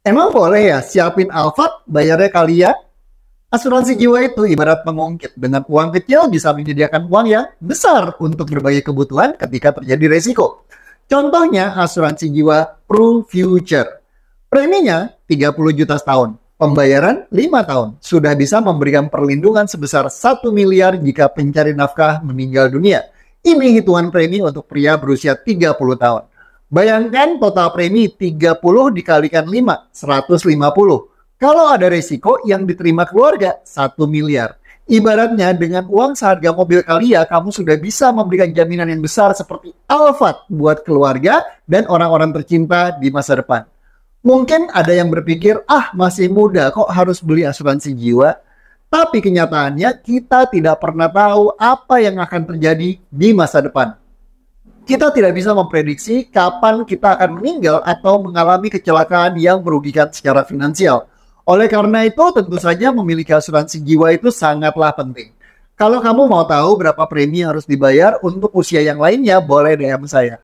Emang boleh ya siapin Alphard, bayarnya kalian? Asuransi jiwa itu ibarat mengungkit. Dengan uang kecil bisa menyediakan uang yang besar untuk berbagai kebutuhan ketika terjadi resiko. Contohnya asuransi jiwa Pro Future. Preminya 30 juta setahun, pembayaran 5 tahun. Sudah bisa memberikan perlindungan sebesar 1 miliar jika pencari nafkah meninggal dunia. Ini hitungan premi untuk pria berusia 30 tahun. Bayangkan total premi 30 dikalikan 5, 150. Kalau ada resiko yang diterima keluarga 1 miliar. Ibaratnya dengan uang seharga mobil Kalia, kamu sudah bisa memberikan jaminan yang besar seperti Alphard buat keluarga dan orang-orang tercinta di masa depan. Mungkin ada yang berpikir, ah masih muda kok harus beli asuransi jiwa? Tapi kenyataannya kita tidak pernah tahu apa yang akan terjadi di masa depan kita tidak bisa memprediksi kapan kita akan meninggal atau mengalami kecelakaan yang merugikan secara finansial. Oleh karena itu, tentu saja memiliki asuransi jiwa itu sangatlah penting. Kalau kamu mau tahu berapa premi harus dibayar untuk usia yang lainnya, boleh DM saya.